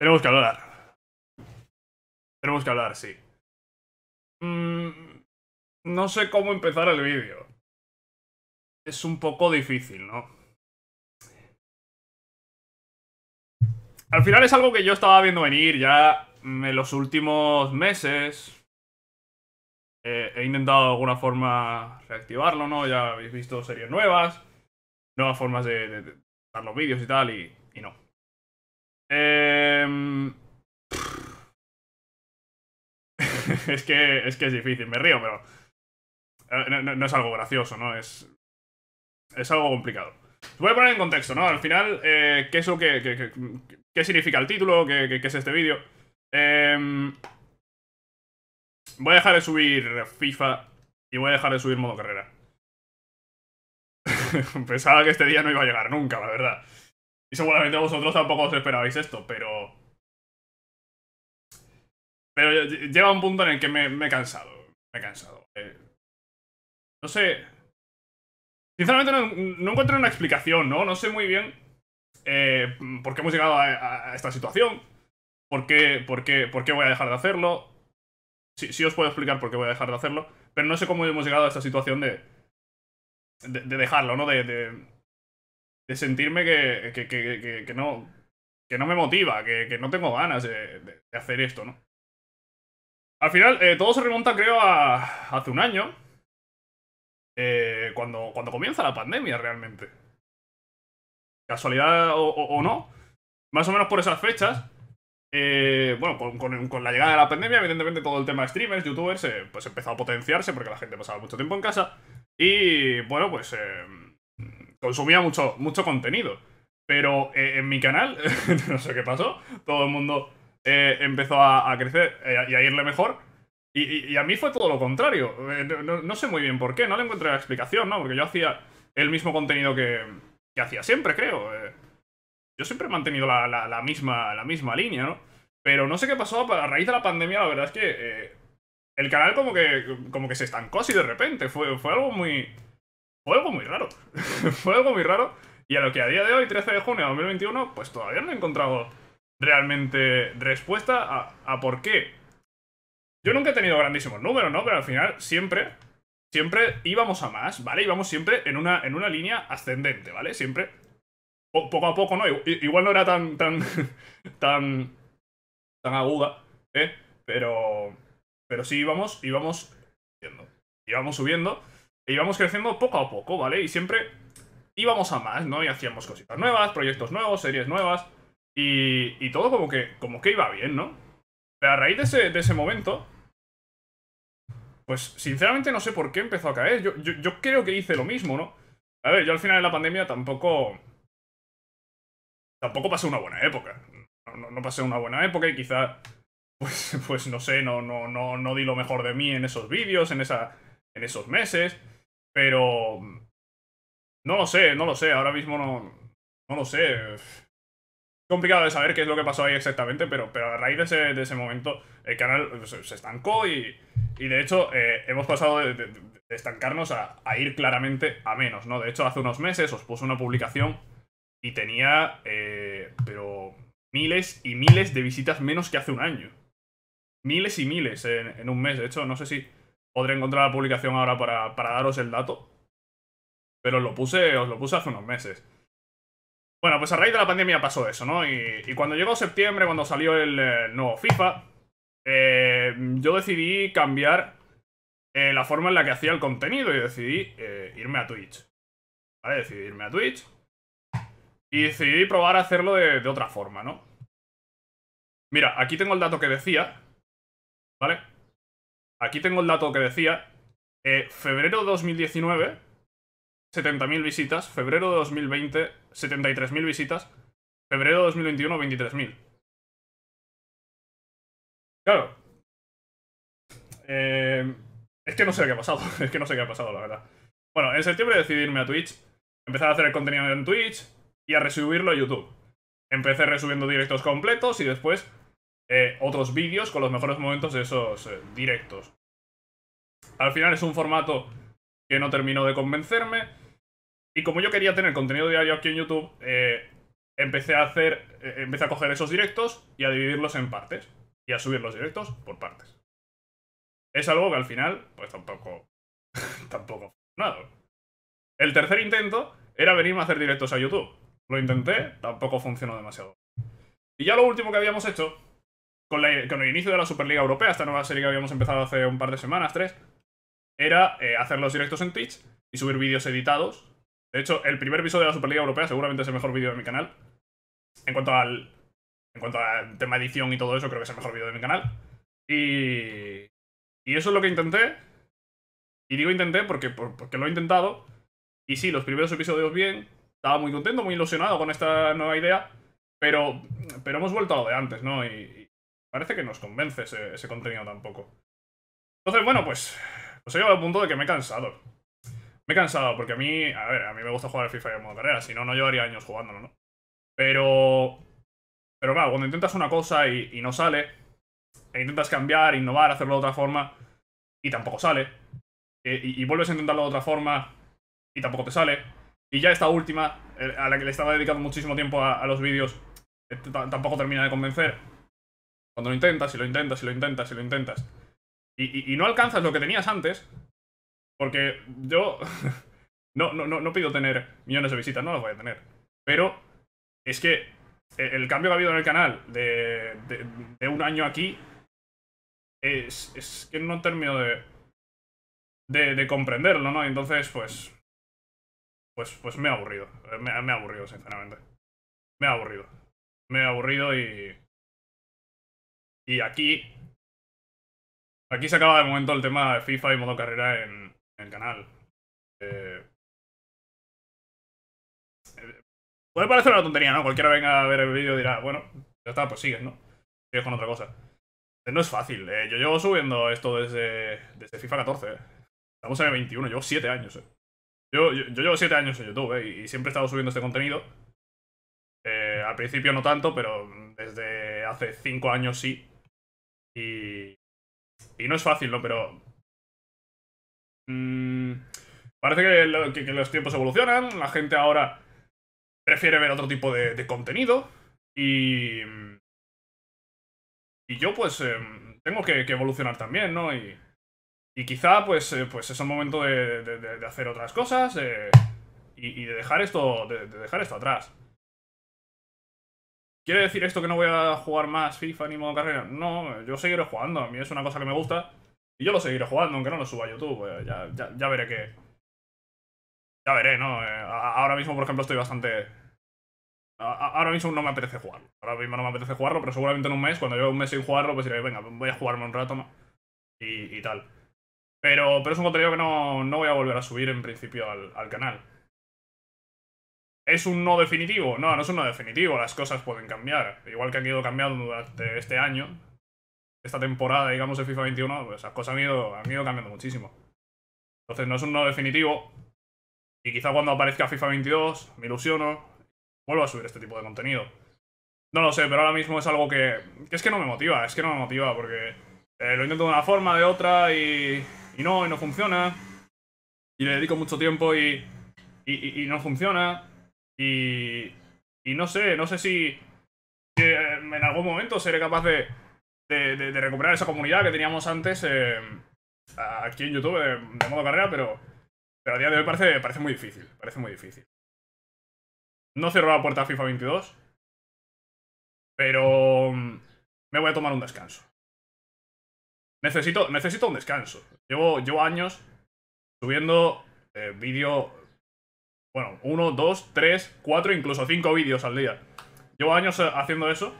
Tenemos que hablar. Tenemos que hablar, sí. Mm, no sé cómo empezar el vídeo. Es un poco difícil, ¿no? Al final es algo que yo estaba viendo venir ya en los últimos meses. Eh, he intentado de alguna forma reactivarlo, ¿no? Ya habéis visto series nuevas, nuevas formas de, dar los vídeos y tal, y, y no. Eh, Em, es, que, es que es difícil, me río, pero. Eh, no, es algo gracioso, ¿no? Es. Es algo complicado. voy a poner en contexto, ¿no? Al final, eh, ¿qué es lo que, ¿Qué significa el título? ¿Qué, es este vídeo? Em, voy a dejar de subir FIFA y voy a dejar de subir modo carrera. Pensaba que este día no iba a llegar nunca, la verdad. Y seguramente vosotros tampoco os esperabais esto, pero pero lleva un punto en el que me, he cansado. Me he cansado. Eh, no sé. Sinceramente no, encuentro una explicación, ¿no? No sé muy bien eh, por qué hemos llegado a, esta situación. Por qué, por, qué, voy a dejar de hacerlo. Sí, sí os puedo explicar por qué voy a dejar de hacerlo. Pero no sé cómo hemos llegado a esta situación de. de, dejarlo, ¿no? De. de, sentirme que, que, no. que no me motiva, que, no tengo ganas de hacer esto, ¿no? Al final, eh, todo se remonta, creo, a hace un año. Eh, cuando, cuando comienza la pandemia, realmente. Casualidad o, no. Más o menos por esas fechas. Eh, bueno, con, la llegada de la pandemia, evidentemente todo el tema de streamers, youtubers, pues empezó a potenciarse porque la gente pasaba mucho tiempo en casa. Y bueno, pues consumía mucho, mucho contenido. Pero en mi canal, no sé qué pasó, todo el mundo eh, empezó a, crecer eh, y a irle mejor. Y, a mí fue todo lo contrario. Eh, no, sé muy bien por qué, no le encontré la explicación, ¿no? Porque yo hacía el mismo contenido que, hacía siempre, creo. yo siempre he mantenido la, misma, la misma línea, ¿no? Pero no sé qué pasó a raíz de la pandemia, la verdad es que el canal como que, como que se estancó así de repente. Fue, fue algo muy... Fue algo muy raro. fue algo muy raro. Y a lo que a día de hoy, 13 de junio de 2021, pues todavía no he encontrado realmente respuesta a, por qué. Yo nunca he tenido grandísimos números, ¿no? Pero al final siempre, siempre íbamos a más, ¿vale? Íbamos siempre en una, en una línea ascendente, ¿vale? Siempre poco a poco, ¿no? Igual no era tan, tan, tan, tan aguda, ¿eh? Pero, pero sí íbamos, íbamos subiendo, íbamos subiendo, e íbamos creciendo poco a poco, ¿vale? Y siempre íbamos a más, ¿no? Y hacíamos cositas nuevas, proyectos nuevos, series nuevas, y, todo como que, como que iba bien, ¿no? Pero a raíz de ese, de ese momento, pues sinceramente no sé por qué empezó a caer. Yo, yo, creo que hice lo mismo, ¿no? A ver, yo al final de la pandemia tampoco... Tampoco pasé una buena época. No, pasé una buena época y quizá... Pues, pues no sé, no, no, no, no di lo mejor de mí en esos vídeos, en, en esos meses. Pero... No lo sé, no lo sé. Ahora mismo no... No lo sé complicado de saber qué es lo que pasó ahí exactamente, pero, pero a raíz de ese, momento el canal pues, se, estancó y, de hecho eh, hemos pasado de, estancarnos a, ir claramente a menos, ¿no? De hecho, hace unos meses os puse una publicación y tenía, eh, pero miles y miles de visitas menos que hace un año. Miles y miles en, un mes, de hecho, no sé si podré encontrar la publicación ahora para, para daros el dato, pero lo puse, os lo puse hace unos meses. Bueno, pues a raíz de la pandemia pasó eso, ¿no? Y, cuando llegó septiembre, cuando salió el, eh, nuevo FIFA, eh, yo decidí cambiar eh, la forma en la que hacía el contenido y decidí irme a Twitch. ¿Vale? Decidí irme a Twitch. Y decidí probar a hacerlo de, otra forma, ¿no? Mira, aquí tengo el dato que decía, ¿vale? Aquí tengo el dato que decía, febrero de 2019 70.000 visitas. Febrero de 2020, 73.000 visitas. Febrero de 2021, 23.000. Claro. Eh, es que no sé qué ha pasado. Es que no sé qué ha pasado, la verdad. Bueno, en septiembre decidí irme a Twitch. Empezar a hacer el contenido en Twitch y a resubirlo a YouTube. Empecé resubiendo directos completos y después eh, otros vídeos con los mejores momentos de esos eh, directos. Al final es un formato que no terminó de convencerme. Y como yo quería tener contenido diario aquí en YouTube, eh, empecé a hacer, eh, empecé a coger esos directos y a dividirlos en partes. Y a subir los directos por partes. Es algo que al final, pues tampoco, tampoco funcionado. El tercer intento era venirme a hacer directos a YouTube. Lo intenté, tampoco funcionó demasiado. Y ya lo último que habíamos hecho, con, con el inicio de la Superliga Europea, esta nueva serie que habíamos empezado hace un par de semanas, tres, era eh, hacer los directos en Twitch y subir vídeos editados. De hecho, el primer episodio de la Superliga Europea seguramente es el mejor vídeo de mi canal. En cuanto al. En cuanto al tema edición y todo eso, creo que es el mejor vídeo de mi canal. Y. eso es lo que intenté. Y digo intenté porque, porque lo he intentado. Y sí, los primeros episodios bien. Estaba muy contento, muy ilusionado con esta nueva idea. Pero, pero hemos vuelto a lo de antes, ¿no? Y, parece que nos convence ese contenido tampoco. Entonces, bueno, pues os pues he llegado al punto de que me he cansado. Me he cansado porque a mí, a ver, a mí me gusta jugar al FIFA en modo carrera, si no, no llevaría años jugándolo, ¿no? Pero... Pero claro, cuando intentas una cosa y, no sale, e intentas cambiar, innovar, hacerlo de otra forma, y tampoco sale, eh, y, vuelves a intentarlo de otra forma, y tampoco te sale, y ya esta última, eh, a la que le estaba dedicando muchísimo tiempo a los vídeos, eh, tampoco termina de convencer. Cuando lo intentas, y lo intentas, y lo intentas, y lo intentas, y, no alcanzas lo que tenías antes, porque yo no, no, no, no pido tener millones de visitas, no las voy a tener. Pero es que el cambio que ha habido en el canal de, de, un año aquí es, es, que no termino de, de, de comprenderlo, ¿no? Y entonces, pues, pues, pues me ha aburrido. Me, me, ha aburrido, sinceramente. Me ha aburrido. Me ha aburrido y... Y aquí Aquí se acaba de momento el tema de FIFA y modo carrera en, el canal. Eh, puede parecer una tontería, ¿no? Cualquiera venga a ver el vídeo dirá, bueno, ya está, pues sigues, ¿no? Sigues con otra cosa. Eh, no es fácil. Eh, yo llevo subiendo esto desde, desde FIFA 14. Eh. Estamos en el 21, llevo 7 años. Eh. Yo, llevo 7 años en YouTube y, y, siempre he estado subiendo este contenido. al principio no tanto, pero desde hace 5 años sí. Y y no es fácil, ¿no? Pero... Mm, parece que, los tiempos evolucionan, la gente ahora prefiere ver otro tipo de, contenido y... Y yo pues eh, tengo que, evolucionar también, ¿no? Y, quizá pues, eh, pues es el momento de, hacer otras cosas eh, y, y, de, dejar esto, de dejar esto atrás. ¿Quiere decir esto que no voy a jugar más FIFA ni modo carrera? No, yo seguiré jugando, a mí es una cosa que me gusta. Y yo lo seguiré jugando, aunque no lo suba a YouTube. Eh, ya, veré qué. Ya veré, ¿no? Eh, ahora mismo, por ejemplo, estoy bastante. Ahora mismo no me apetece jugarlo. Ahora mismo no me apetece jugarlo, pero seguramente en un mes, cuando lleve un mes sin jugarlo, pues diré, venga, voy a jugarme un rato Y, tal. Pero, pero es un contenido que no, no voy a volver a subir en principio al canal. ¿Es un no definitivo? No, no es un no definitivo, las cosas pueden cambiar. Igual que han ido cambiando durante este año, esta temporada, digamos, de FIFA 21, pues las cosas han ido, han ido cambiando muchísimo. Entonces no es un no definitivo. Y quizá cuando aparezca FIFA 22, me ilusiono, vuelvo a subir este tipo de contenido. No lo sé, pero ahora mismo es algo que, es que no me motiva, es que no me motiva porque eh, lo intento de una forma, de otra y, y no, y no funciona. Y le dedico mucho tiempo y, y no funciona. Y, no sé, no sé si eh, en algún momento seré capaz de, recuperar esa comunidad que teníamos antes eh, aquí en YouTube eh, de, modo carrera, pero, pero a día de hoy parece, parece muy difícil, parece muy difícil. No cierro la puerta a FIFA 22, pero mm, me voy a tomar un descanso. Necesito, necesito un descanso. Llevo, llevo años subiendo eh, vídeo bueno, uno, dos, tres, cuatro, incluso cinco vídeos al día. Llevo años eh, haciendo eso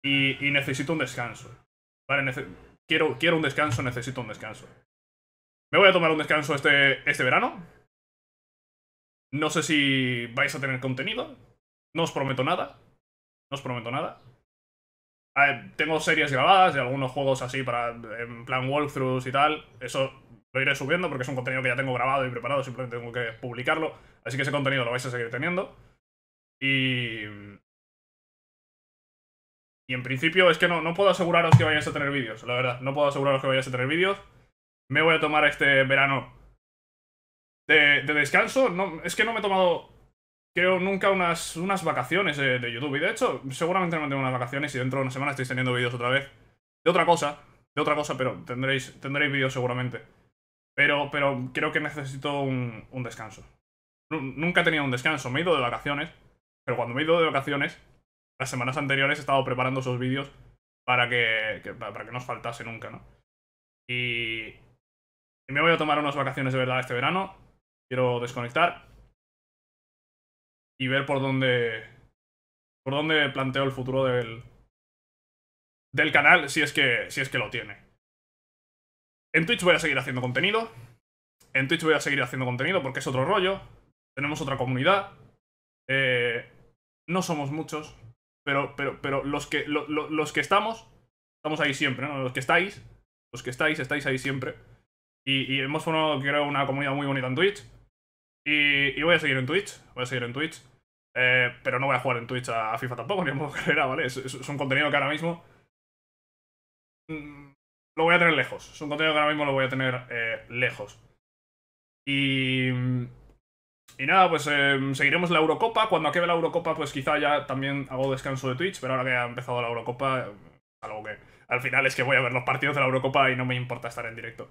y, necesito un descanso. Vale, quiero, quiero un descanso, necesito un descanso. Me voy a tomar un descanso este, este verano. No sé si vais a tener contenido. No os prometo nada. No os prometo nada. tengo series grabadas y algunos juegos así para, en plan walkthroughs y tal. Eso lo iré subiendo porque es un contenido que ya tengo grabado y preparado, simplemente tengo que publicarlo. Así que ese contenido lo vais a seguir teniendo. Y... Y en principio es que no, no puedo aseguraros que vayáis a tener vídeos, la verdad. No puedo aseguraros que vayáis a tener vídeos. Me voy a tomar este verano de, descanso. No, es que no me he tomado, creo, nunca unas, unas vacaciones de, YouTube. Y de hecho, seguramente no tengo unas vacaciones y dentro de una semana estoy teniendo vídeos otra vez. De otra cosa, de otra cosa, pero tendréis, tendréis vídeos seguramente. Pero, pero creo que necesito un, descanso. Nunca he tenido un descanso, me he ido de vacaciones, pero cuando me he ido de vacaciones, las semanas anteriores he estado preparando esos vídeos para que, para que no os faltase nunca, ¿no? Y, y me voy a tomar unas vacaciones de verdad este verano. Quiero desconectar y ver por dónde por dónde planteo el futuro del del canal si es que si es que lo tiene. En Twitch voy a seguir haciendo contenido. En Twitch voy a seguir haciendo contenido porque es otro rollo. Tenemos otra comunidad. Eh, no somos muchos. Pero, pero, pero los, que, los que estamos, estamos ahí siempre, Los que estáis, los que estáis, estáis ahí siempre. Y, hemos formado, creo, una comunidad muy bonita en Twitch. Y, voy a seguir en Twitch, voy a seguir en Twitch. Eh, pero no voy a jugar en Twitch a, FIFA tampoco, ni a modo carrera, ¿vale? es, un contenido que ahora mismo mm, lo voy a tener lejos. Es un contenido que ahora mismo lo voy a tener eh, lejos. Y. Mm, y nada, pues eh, seguiremos la Eurocopa. Cuando acabe la Eurocopa, pues quizá ya también hago descanso de Twitch, pero ahora que ha empezado la Eurocopa, mm, algo que al final es que voy a ver los partidos de la Eurocopa y no me importa estar en directo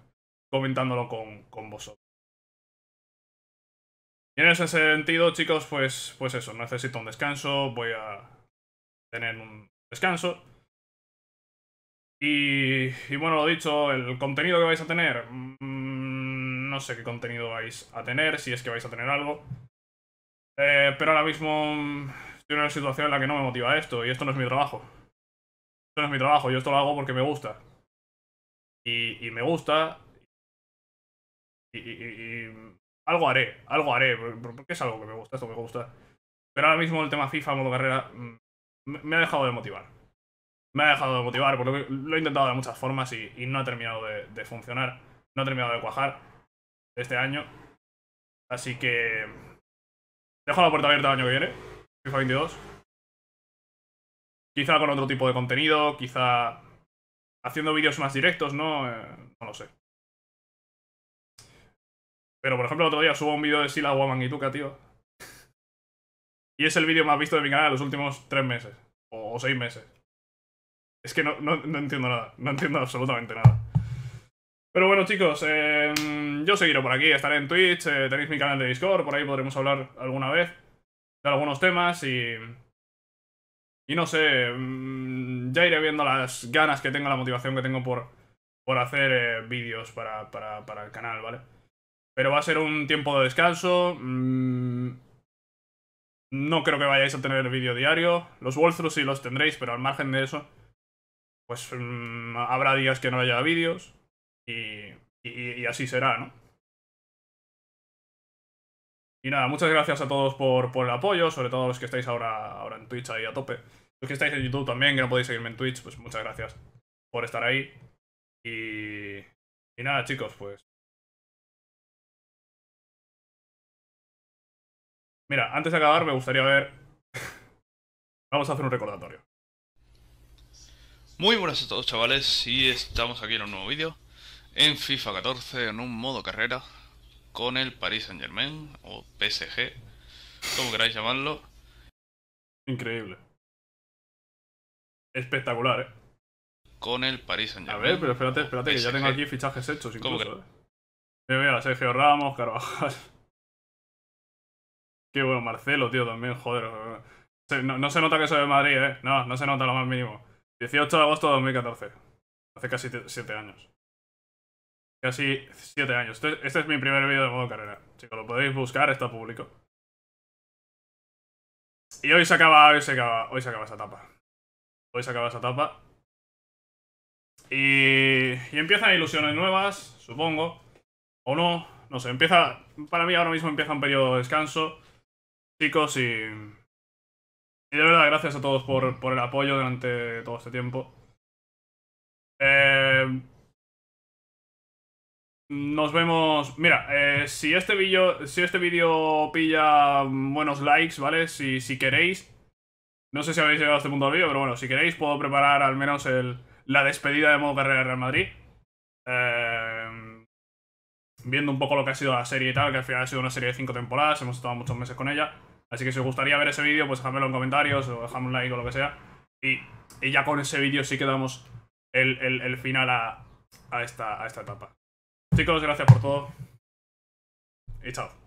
comentándolo con, con vosotros. Y en ese sentido, chicos, pues, pues eso, necesito un descanso, voy a tener un descanso. Y, bueno, lo dicho, el contenido que vais a tener, mm, no sé qué contenido vais a tener, si es que vais a tener algo. Eh, pero ahora mismo mm, estoy en una situación en la que no me motiva esto, y esto no es mi trabajo. Esto no es mi trabajo, yo esto lo hago porque me gusta. Y, me gusta. Y, y, algo haré, algo haré, porque es algo que me gusta, esto me gusta. Pero ahora mismo el tema FIFA, modo carrera, mm, me ha dejado de motivar me ha dejado de motivar, porque lo, he intentado de muchas formas y, no ha terminado de, funcionar, no ha terminado de cuajar este año. Así que dejo la puerta abierta el año que viene, FIFA 22. Quizá con otro tipo de contenido, quizá haciendo vídeos más directos, ¿no? Eh, no lo sé. Pero, por ejemplo, el otro día subo un vídeo de Sila tú tío. y es el vídeo más visto de mi canal en los últimos tres meses. o seis meses. Es que no, entiendo nada, no entiendo absolutamente nada. Pero bueno chicos, em, yo seguiré por aquí, estaré en Twitch, eh, tenéis mi canal de Discord, por ahí podremos hablar alguna vez de algunos temas y... Y no sé, em, ya iré viendo las ganas que tengo, la motivación que tengo por, por hacer eh, vídeos para, para, el canal, ¿vale? Pero va a ser un tiempo de descanso. Mm, no creo que vayáis a tener vídeo diario. Los walkthroughs sí los tendréis, pero al margen de eso pues mm, habrá días que no haya vídeos y, así será, ¿no? Y nada, muchas gracias a todos por, el apoyo, sobre todo a los que estáis ahora, ahora en Twitch ahí a tope. Los que estáis en YouTube también, que no podéis seguirme en Twitch, pues muchas gracias por estar ahí. Y, y nada, chicos, pues Mira, antes de acabar me gustaría ver... Vamos a hacer un recordatorio. Muy buenas a todos chavales y estamos aquí en un nuevo vídeo en FIFA 14 en un modo carrera con el Paris Saint Germain o PSG, como queráis llamarlo. Increíble. Espectacular, eh. Con el Paris Saint Germain. A ver, pero espérate, espérate, que ya tengo aquí fichajes hechos incluso. me eh. Mira, la Sergio Ramos, Carvajal. Qué bueno, Marcelo, tío, también, joder. No, no se nota que soy de Madrid, eh. No, no se nota lo más mínimo. 18 de agosto de 2014. Hace casi 7 años. Casi 7 años. Este, este, es mi primer vídeo de modo carrera. Chicos, lo podéis buscar, está público. Y hoy se acaba, hoy se acaba, hoy se acaba esa etapa. Hoy se acaba esa etapa. Y, y empiezan ilusiones nuevas, supongo. O no, no sé, empieza... Para mí ahora mismo empieza un periodo de descanso. Chicos, y y de verdad, gracias a todos por, el apoyo durante todo este tiempo. Eh, nos vemos. Mira, eh, si este vídeo. Si este pilla buenos likes, ¿vale? Si, si queréis. No sé si habéis llegado a este punto del vídeo, pero bueno, si queréis, puedo preparar al menos el, la despedida de modo carrera de Real Madrid. Eh, viendo un poco lo que ha sido la serie y tal, que al final ha sido una serie de cinco temporadas, hemos estado muchos meses con ella. Así que si os gustaría ver ese vídeo, pues dejadmelo en comentarios o dejadme un like o lo que sea. Y, ya con ese vídeo sí que damos el, final a esta etapa. Chicos, gracias por todo. Y chao.